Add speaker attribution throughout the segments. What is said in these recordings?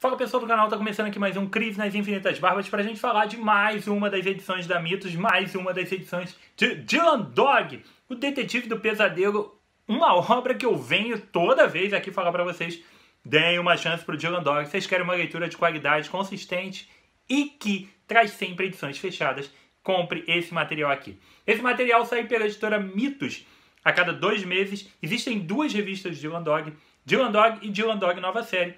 Speaker 1: Fala pessoal do canal, tá começando aqui mais um Crise nas Infinitas Barbas pra gente falar de mais uma das edições da Mitos, mais uma das edições de Dylan Dog, o Detetive do Pesadelo, uma obra que eu venho toda vez aqui falar para vocês, deem uma chance pro Dylan Dog, vocês querem uma leitura de qualidade, consistente e que traz sempre edições fechadas, compre esse material aqui. Esse material sai pela editora Mitos a cada dois meses, existem duas revistas de Dylan Dog, Dylan Dog e Dylan Dog Nova Série,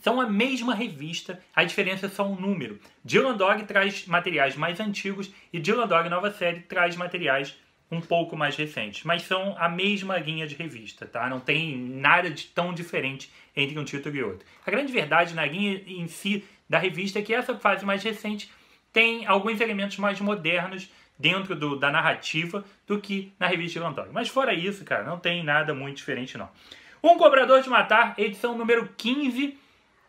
Speaker 1: são a mesma revista, a diferença é só um número. Dylan Dog traz materiais mais antigos e Dylan Dog Nova Série traz materiais um pouco mais recentes, mas são a mesma linha de revista, tá? Não tem nada de tão diferente entre um título e outro. A grande verdade na linha em si da revista é que essa fase mais recente tem alguns elementos mais modernos dentro do, da narrativa do que na revista Dylan Dog. Mas fora isso, cara, não tem nada muito diferente não. Um Cobrador de Matar, edição número 15,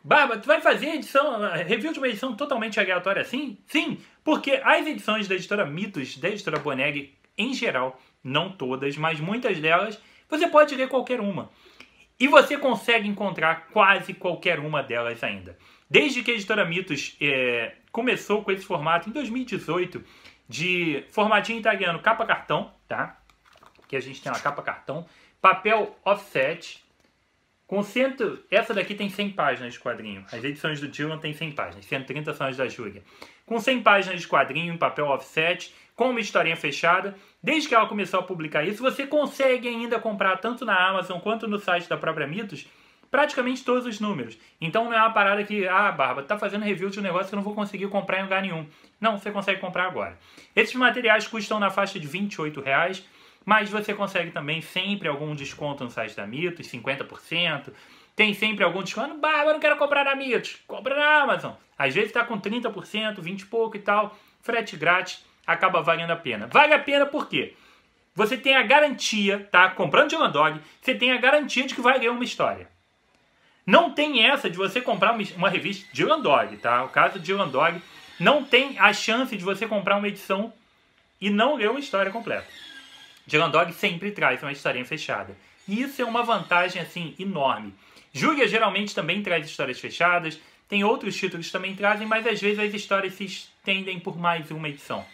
Speaker 1: Barba, tu vai fazer edição, review de uma edição totalmente aleatória assim? Sim, porque as edições da editora Mitos, da editora Boneg, em geral, não todas, mas muitas delas, você pode ler qualquer uma. E você consegue encontrar quase qualquer uma delas ainda. Desde que a editora Mitos é, começou com esse formato em 2018, de formatinho italiano capa cartão, tá? Que a gente tem uma capa cartão, papel offset, com cento, essa daqui tem 100 páginas de quadrinho. As edições do Dylan tem 100 páginas, 130 são as da Júlia. Com 100 páginas de quadrinho, em papel offset, com uma historinha fechada, desde que ela começou a publicar isso, você consegue ainda comprar tanto na Amazon quanto no site da própria Mitos praticamente todos os números. Então não é uma parada que, ah, Barba, tá fazendo review de um negócio que eu não vou conseguir comprar em lugar nenhum. Não, você consegue comprar agora. Esses materiais custam na faixa de 28 reais. Mas você consegue também sempre algum desconto no site da Mitos, 50%. Tem sempre algum desconto. Barba, não quero comprar na Mitos. Compra na Amazon. Às vezes está com 30%, 20 e pouco e tal. Frete grátis acaba valendo a pena. Vale a pena por quê? Você tem a garantia, tá? Comprando de Dog, você tem a garantia de que vai ler uma história. Não tem essa de você comprar uma revista de Dog, tá? O caso de Dog não tem a chance de você comprar uma edição e não ler uma história completa. Dylan Dog sempre traz uma historinha fechada. E isso é uma vantagem, assim, enorme. Júlia geralmente também traz histórias fechadas, tem outros títulos que também trazem, mas às vezes as histórias se estendem por mais uma edição.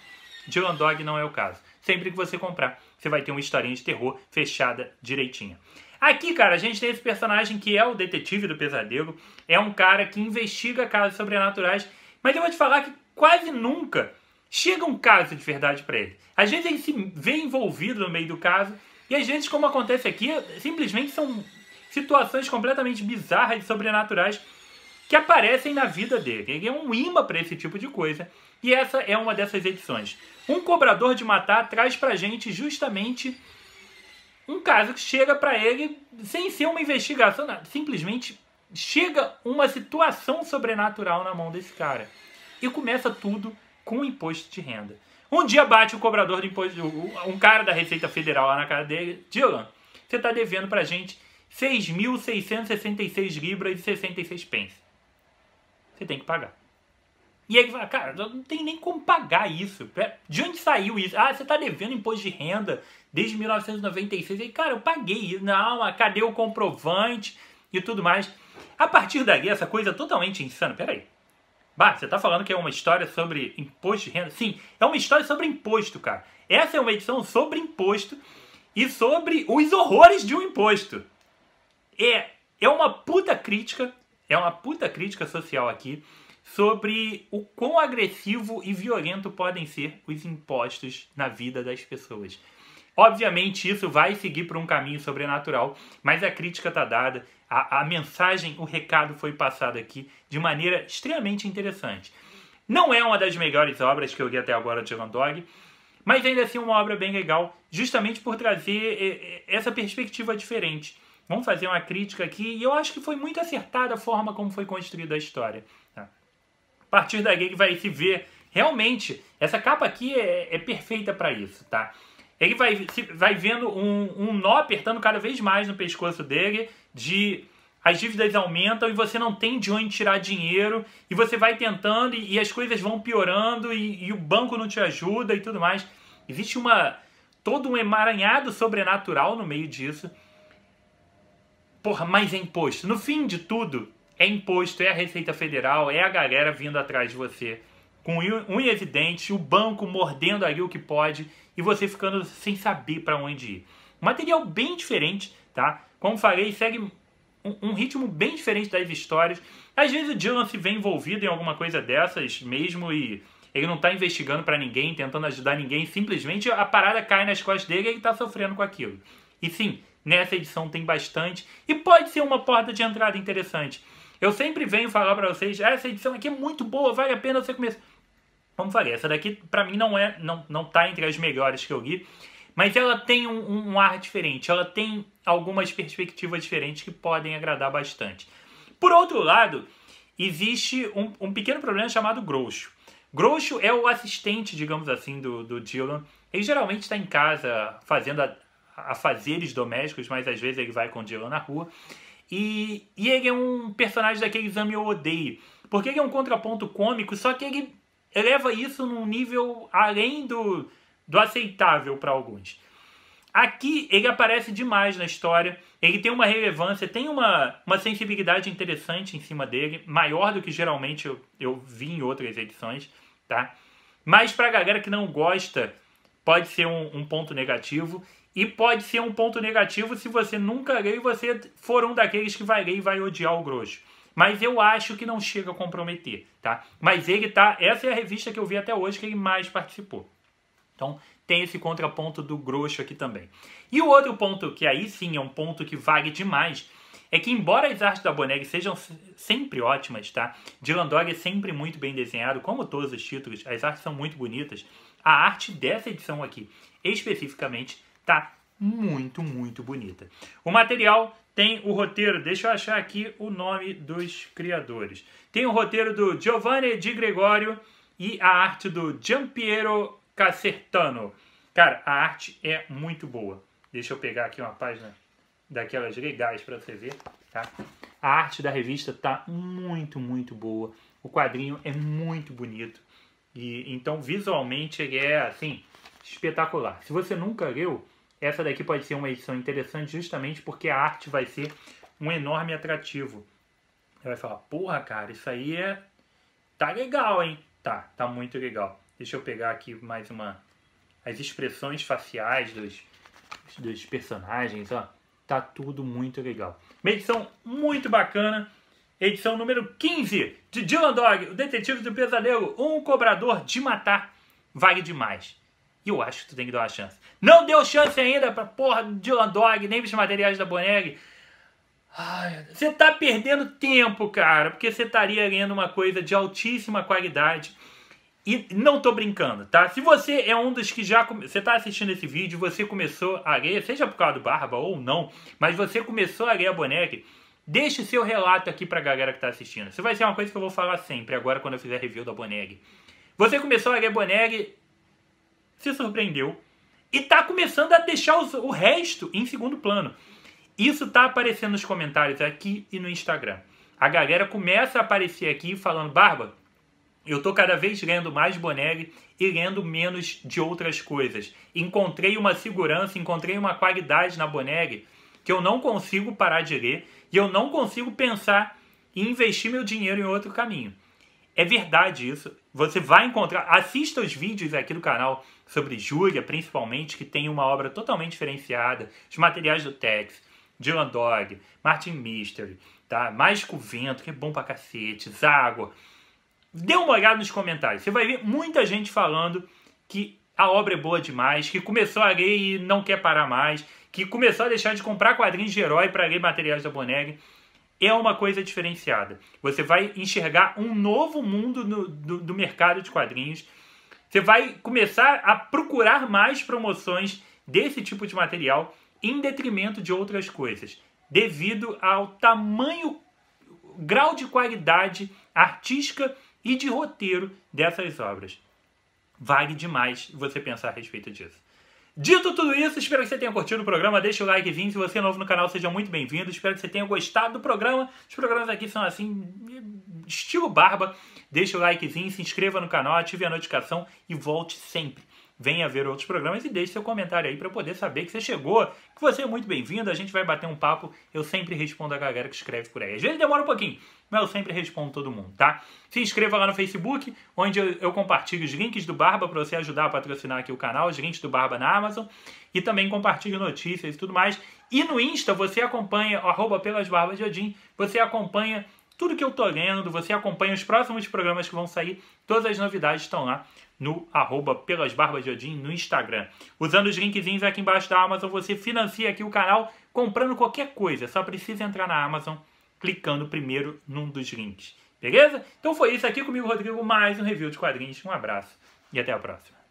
Speaker 1: Dylan Dog não é o caso. Sempre que você comprar, você vai ter uma historinha de terror fechada direitinha. Aqui, cara, a gente tem esse personagem que é o detetive do pesadelo, é um cara que investiga casos sobrenaturais, mas eu vou te falar que quase nunca Chega um caso de verdade para ele. Às vezes ele se vê envolvido no meio do caso, e às vezes, como acontece aqui, simplesmente são situações completamente bizarras e sobrenaturais que aparecem na vida dele. Ele é um imã para esse tipo de coisa. E essa é uma dessas edições. Um cobrador de matar traz pra gente justamente um caso que chega para ele sem ser uma investigação, simplesmente chega uma situação sobrenatural na mão desse cara. E começa tudo com imposto de renda. Um dia bate o cobrador do imposto, um cara da Receita Federal lá na cara dele, Dylan, você está devendo para a gente 6.666 libras e 66 pence. Você tem que pagar. E aí ele fala, cara, não tem nem como pagar isso. É, de onde saiu isso? Ah, você está devendo imposto de renda desde 1996. E aí, cara, eu paguei. Não, ah, cadê o comprovante e tudo mais? A partir daí, essa coisa é totalmente insana. Peraí. Bah, você tá falando que é uma história sobre imposto de renda? Sim, é uma história sobre imposto, cara. Essa é uma edição sobre imposto e sobre os horrores de um imposto. É, é uma puta crítica, é uma puta crítica social aqui sobre o quão agressivo e violento podem ser os impostos na vida das pessoas. Obviamente, isso vai seguir por um caminho sobrenatural, mas a crítica está dada, a, a mensagem, o recado foi passado aqui de maneira extremamente interessante. Não é uma das melhores obras que eu li até agora de Van Dog, mas ainda assim uma obra bem legal, justamente por trazer eh, eh, essa perspectiva diferente. Vamos fazer uma crítica aqui, e eu acho que foi muito acertada a forma como foi construída a história. Tá? A partir daí vai se ver, realmente, essa capa aqui é, é perfeita para isso, tá? Ele vai, vai vendo um, um nó apertando cada vez mais no pescoço dele, de as dívidas aumentam e você não tem de onde tirar dinheiro, e você vai tentando e, e as coisas vão piorando e, e o banco não te ajuda e tudo mais. Existe uma todo um emaranhado sobrenatural no meio disso. Porra, mas é imposto. No fim de tudo, é imposto, é a Receita Federal, é a galera vindo atrás de você. Com unhas e dentes, o banco mordendo ali o que pode e você ficando sem saber para onde ir. Material bem diferente, tá? Como falei, segue um, ritmo bem diferente das histórias. Às vezes o Dylan se vê envolvido em alguma coisa dessas mesmo e ele não está investigando para ninguém, tentando ajudar ninguém, simplesmente a parada cai nas costas dele e ele está sofrendo com aquilo. E sim, nessa edição tem bastante e pode ser uma porta de entrada interessante. Eu sempre venho falar para vocês, ah, essa edição aqui é muito boa, vale a pena você começar. Vamos falar, essa daqui para mim não é, não, não tá entre as melhores que eu li, mas ela tem um, um, um ar diferente, ela tem algumas perspectivas diferentes que podem agradar bastante. Por outro lado, existe um, um pequeno problema chamado Groucho. Groucho é o assistente, digamos assim, do, do Dylan. Ele geralmente está em casa fazendo a, afazeres domésticos, mas às vezes ele vai com o Dylan na rua. E, e ele é um personagem daquele exame eu odeio, porque ele é um contraponto cômico, só que ele eleva isso num nível além do, do aceitável para alguns. Aqui ele aparece demais na história, ele tem uma relevância, tem uma, uma sensibilidade interessante em cima dele, maior do que geralmente eu, eu vi em outras edições, tá? Mas para a galera que não gosta, pode ser um, um ponto negativo, e pode ser um ponto negativo se você nunca lê e você for um daqueles que vai ler e vai odiar o Grosso. Mas eu acho que não chega a comprometer, tá? Mas ele tá. Essa é a revista que eu vi até hoje que ele mais participou. Então tem esse contraponto do grosso aqui também. E o outro ponto, que aí sim é um ponto que vale demais, é que embora as artes da Bonelli sejam sempre ótimas, tá? Dylan Dog é sempre muito bem desenhado, como todos os títulos, as artes são muito bonitas. A arte dessa edição aqui, especificamente, tá muito, muito bonita. O material tem o roteiro, deixa eu achar aqui o nome dos criadores. Tem o roteiro do Giovanni Di Gregório e a arte do Giampiero Casertano. Cara, a arte é muito boa. Deixa eu pegar aqui uma página daquelas legais para você ver, tá? A arte da revista tá muito, muito boa. O quadrinho é muito bonito. E então visualmente ele é assim espetacular. Se você nunca leu, essa daqui pode ser uma edição interessante justamente porque a arte vai ser um enorme atrativo. Você vai falar, porra, cara, isso aí é. Tá legal, hein? Tá, tá muito legal. Deixa eu pegar aqui mais uma. As expressões faciais dos, dos personagens, ó. Tá tudo muito legal. Uma edição muito bacana. Edição número 15 de Dylan Dog, o Detetive do Pesadelo, um cobrador de matar. Vale demais. E eu acho que tu tem que dar uma chance. Não deu chance ainda pra porra de Landog, nem pros materiais da Boneg. Ai, você tá perdendo tempo, cara, porque você estaria lendo uma coisa de altíssima qualidade. E não tô brincando, tá? Se você é um dos que já come... você tá assistindo esse vídeo, você começou a ler, seja por causa do Barba ou não, mas você começou a ler a Boneg, deixe o seu relato aqui pra galera que tá assistindo. Isso vai ser uma coisa que eu vou falar sempre agora quando eu fizer review da Boneg. Você começou a ler Boneg se surpreendeu e está começando a deixar os, o resto em segundo plano. Isso está aparecendo nos comentários aqui e no Instagram. A galera começa a aparecer aqui falando, Barba, eu estou cada vez lendo mais Bonelli e lendo menos de outras coisas. Encontrei uma segurança, encontrei uma qualidade na Bonelli que eu não consigo parar de ler e eu não consigo pensar em investir meu dinheiro em outro caminho. É verdade isso. Você vai encontrar. Assista os vídeos aqui do canal sobre Júlia, principalmente, que tem uma obra totalmente diferenciada. Os materiais do Tex, Dylan Dog, Martin Mystery, tá? Mais com vento, que é bom pra cacete, Zágua. Dê uma olhada nos comentários. Você vai ver muita gente falando que a obra é boa demais, que começou a ler e não quer parar mais, que começou a deixar de comprar quadrinhos de herói para ler materiais da Boneg é uma coisa diferenciada. Você vai enxergar um novo mundo no, do, do mercado de quadrinhos. Você vai começar a procurar mais promoções desse tipo de material em detrimento de outras coisas, devido ao tamanho, grau de qualidade artística e de roteiro dessas obras. Vale demais você pensar a respeito disso. Dito tudo isso, espero que você tenha curtido o programa. Deixa o like Se você é novo no canal, seja muito bem-vindo. Espero que você tenha gostado do programa. Os programas aqui são assim, estilo barba. Deixa o likezinho, se inscreva no canal, ative a notificação e volte sempre venha ver outros programas e deixe seu comentário aí para poder saber que você chegou, que você é muito bem-vindo, a gente vai bater um papo, eu sempre respondo a galera que escreve por aí. Às vezes demora um pouquinho, mas eu sempre respondo todo mundo, tá? Se inscreva lá no Facebook, onde eu, eu compartilho os links do Barba para você ajudar a patrocinar aqui o canal, os links do Barba na Amazon, e também compartilho notícias e tudo mais. E no Insta você acompanha, arroba pelas barbas de Odin, você acompanha tudo que eu tô lendo, você acompanha os próximos programas que vão sair, todas as novidades estão lá no arroba pelas barbas de Odin no Instagram. Usando os linkzinhos aqui embaixo da Amazon, você financia aqui o canal comprando qualquer coisa, só precisa entrar na Amazon clicando primeiro num dos links. Beleza? Então foi isso aqui comigo, Rodrigo, mais um review de quadrinhos. Um abraço e até a próxima.